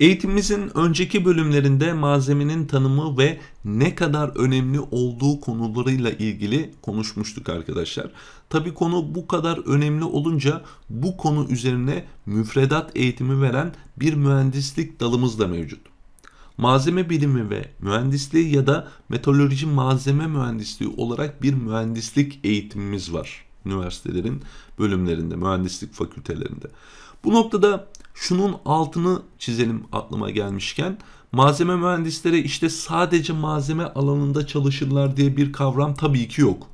Eğitimimizin önceki bölümlerinde malzemenin tanımı ve ne kadar önemli olduğu konularıyla ilgili konuşmuştuk arkadaşlar. Tabi konu bu kadar önemli olunca bu konu üzerine müfredat eğitimi veren bir mühendislik dalımız da mevcut. Malzeme bilimi ve mühendisliği ya da metaloloji malzeme mühendisliği olarak bir mühendislik eğitimimiz var üniversitelerin bölümlerinde, mühendislik fakültelerinde. Bu noktada Şunun altını çizelim aklıma gelmişken. Malzeme mühendisleri işte sadece malzeme alanında çalışırlar diye bir kavram tabii ki yok.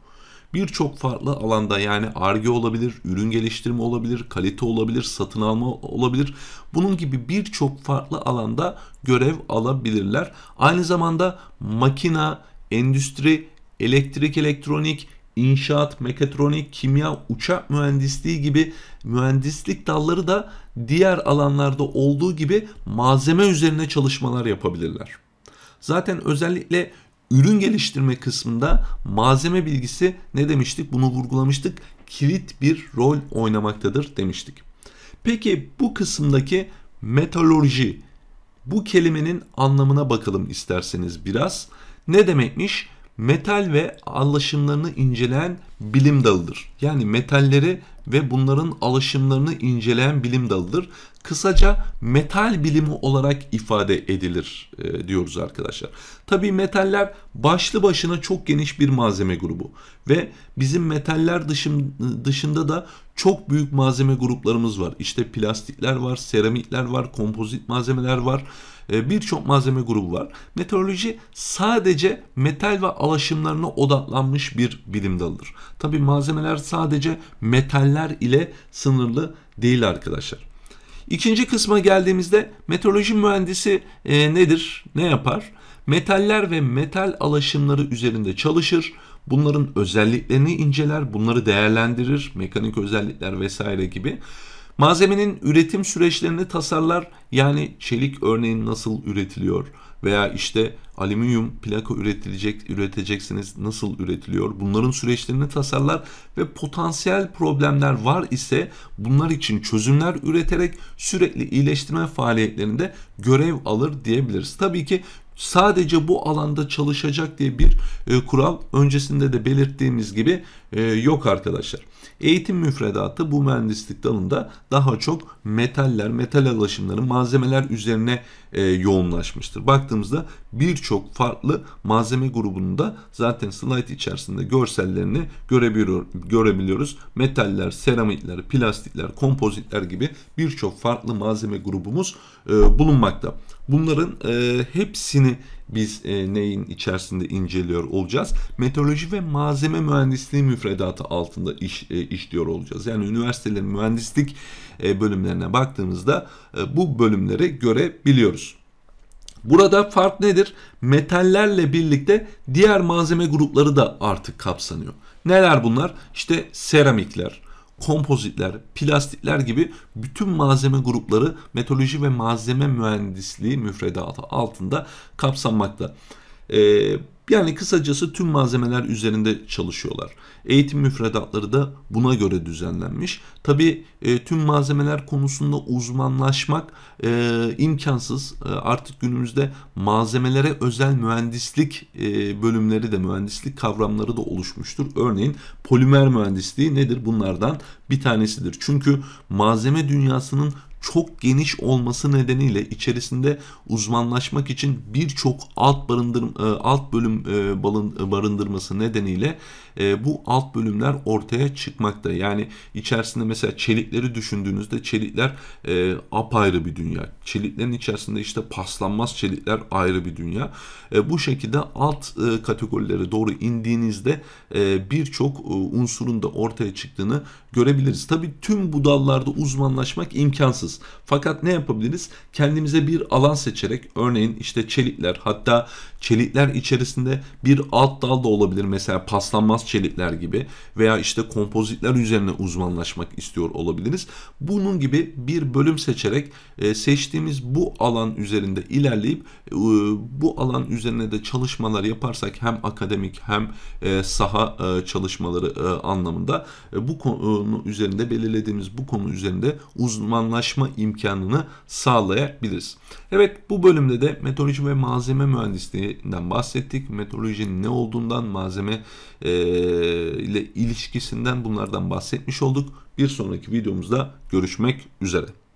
Birçok farklı alanda yani arge olabilir, ürün geliştirme olabilir, kalite olabilir, satın alma olabilir. Bunun gibi birçok farklı alanda görev alabilirler. Aynı zamanda makina, endüstri, elektrik, elektronik, inşaat, mekatronik, kimya, uçak mühendisliği gibi mühendislik dalları da diğer alanlarda olduğu gibi malzeme üzerine çalışmalar yapabilirler. Zaten özellikle ürün geliştirme kısmında malzeme bilgisi ne demiştik? Bunu vurgulamıştık. Kilit bir rol oynamaktadır demiştik. Peki bu kısımdaki metalurji bu kelimenin anlamına bakalım isterseniz biraz. Ne demekmiş? metal ve anlaşımlarını inceleyen bilim dalıdır. Yani metalleri ve bunların alışımlarını inceleyen bilim dalıdır. Kısaca metal bilimi olarak ifade edilir e, diyoruz arkadaşlar. Tabii metaller başlı başına çok geniş bir malzeme grubu ve bizim metaller dışın, dışında da çok büyük malzeme gruplarımız var. İşte plastikler var, seramikler var, kompozit malzemeler var e, birçok malzeme grubu var. Meteoroloji sadece metal ve alaşımlarına odaklanmış bir bilim dalıdır. Tabi malzemeler sadece metaller değerler ile sınırlı değil arkadaşlar. İkinci kısma geldiğimizde meteoroloji mühendisi e, nedir, ne yapar? Metaller ve metal alaşımları üzerinde çalışır. Bunların özelliklerini inceler, bunları değerlendirir, mekanik özellikler vesaire gibi. Malzemenin üretim süreçlerini tasarlar yani çelik örneğin nasıl üretiliyor veya işte alüminyum plaka üretilecek üreteceksiniz nasıl üretiliyor bunların süreçlerini tasarlar ve potansiyel problemler var ise bunlar için çözümler üreterek sürekli iyileştirme faaliyetlerinde görev alır diyebiliriz. Tabii ki sadece bu alanda çalışacak diye bir e, kural öncesinde de belirttiğimiz gibi e, yok arkadaşlar. Eğitim müfredatı bu mühendislik dalında daha çok metaller, metal alaşımları, malzemeler üzerine e, yoğunlaşmıştır. Baktığımızda birçok farklı malzeme grubunu da zaten slide içerisinde görsellerini görebiliyor, görebiliyoruz. Metaller, seramikler, plastikler, kompozitler gibi birçok farklı malzeme grubumuz e, bulunmakta. Bunların e, hepsini biz e, neyin içerisinde inceliyor olacağız. Meteoroloji ve malzeme mühendisliği müfredatı altında iş e, işliyor olacağız. Yani üniversitelerin mühendislik e, bölümlerine baktığımızda e, bu bölümleri görebiliyoruz. Burada fark nedir? Metallerle birlikte diğer malzeme grupları da artık kapsanıyor. Neler bunlar? İşte seramikler, kompozitler, plastikler gibi bütün malzeme grupları metoloji ve malzeme mühendisliği müfredatı altında kapsanmakta. E, yani kısacası tüm malzemeler üzerinde çalışıyorlar. Eğitim müfredatları da buna göre düzenlenmiş. Tabi e, tüm malzemeler konusunda uzmanlaşmak e, imkansız. E, artık günümüzde malzemelere özel mühendislik e, bölümleri de mühendislik kavramları da oluşmuştur. Örneğin polimer mühendisliği nedir? Bunlardan bir tanesidir. Çünkü malzeme dünyasının çok geniş olması nedeniyle içerisinde uzmanlaşmak için birçok alt barındır e, alt bölüm e, e, barındırması nedeniyle bu alt bölümler ortaya çıkmakta. Yani içerisinde mesela çelikleri düşündüğünüzde çelikler apayrı bir dünya. Çeliklerin içerisinde işte paslanmaz çelikler ayrı bir dünya. Bu şekilde alt kategorilere doğru indiğinizde birçok unsurun da ortaya çıktığını görebiliriz. Tabii tüm bu dallarda uzmanlaşmak imkansız fakat ne yapabiliriz? Kendimize bir alan seçerek örneğin işte çelikler hatta çelikler içerisinde bir alt dal da olabilir. Mesela paslanmaz çelikler gibi veya işte kompozitler üzerine uzmanlaşmak istiyor olabiliriz. Bunun gibi bir bölüm seçerek e, seçtiğimiz bu alan üzerinde ilerleyip e, bu alan üzerine de çalışmalar yaparsak hem akademik hem e, saha çalışmaları anlamında bu konu üzerinde belirlediğimiz bu konu üzerinde uzmanlaşma çalışma imkanını sağlayabiliriz. Evet bu bölümde de meteoroloji ve malzeme mühendisliğinden bahsettik. Meteorolojinin ne olduğundan, malzeme e, ile ilişkisinden bunlardan bahsetmiş olduk. Bir sonraki videomuzda görüşmek üzere.